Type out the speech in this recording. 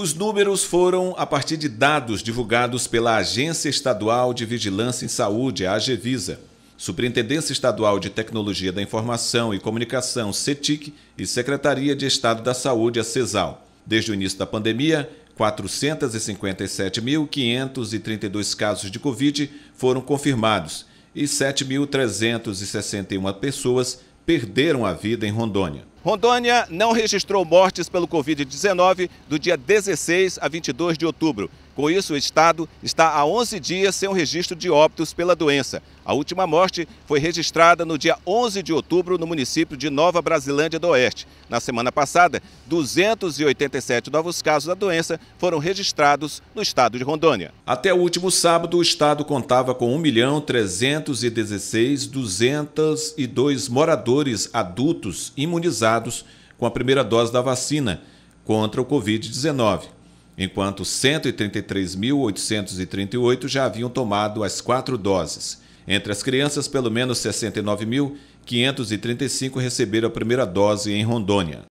Os números foram a partir de dados divulgados pela Agência Estadual de Vigilância em Saúde, a AGVISA, Superintendência Estadual de Tecnologia da Informação e Comunicação, CETIC, e Secretaria de Estado da Saúde, a CESAL. Desde o início da pandemia, 457.532 casos de Covid foram confirmados e 7.361 pessoas perderam a vida em Rondônia. Rondônia não registrou mortes pelo Covid-19 do dia 16 a 22 de outubro. Com isso, o estado está há 11 dias sem o registro de óbitos pela doença. A última morte foi registrada no dia 11 de outubro no município de Nova Brasilândia do Oeste. Na semana passada, 287 novos casos da doença foram registrados no estado de Rondônia. Até o último sábado, o estado contava com 1.316.202 moradores adultos imunizados imunizados com a primeira dose da vacina contra o Covid-19, enquanto 133.838 já haviam tomado as quatro doses. Entre as crianças, pelo menos 69.535 receberam a primeira dose em Rondônia.